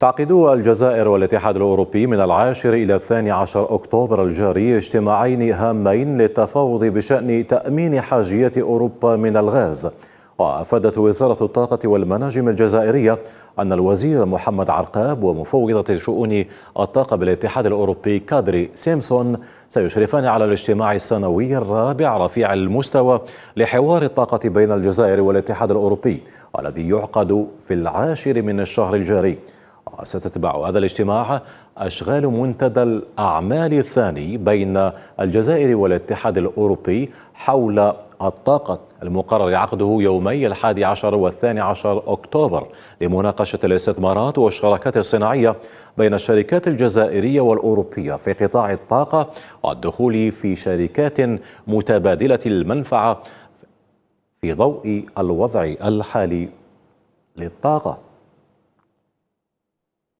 تعقد الجزائر والاتحاد الأوروبي من العاشر إلى الثاني عشر أكتوبر الجاري اجتماعين هامين للتفاوض بشأن تأمين حاجية أوروبا من الغاز وأفادت وزارة الطاقة والمناجم الجزائرية أن الوزير محمد عرقاب ومفوضة شؤون الطاقة بالاتحاد الأوروبي كادري سيمسون سيشرفان على الاجتماع السنوي الرابع رفيع المستوى لحوار الطاقة بين الجزائر والاتحاد الأوروبي والذي يعقد في العاشر من الشهر الجاري ستتبع هذا الاجتماع أشغال منتدى الأعمال الثاني بين الجزائر والاتحاد الأوروبي حول الطاقة المقرر عقده يومي الحادي عشر والثاني عشر أكتوبر لمناقشة الاستثمارات والشراكات الصناعية بين الشركات الجزائرية والأوروبية في قطاع الطاقة والدخول في شركات متبادلة المنفعة في ضوء الوضع الحالي للطاقة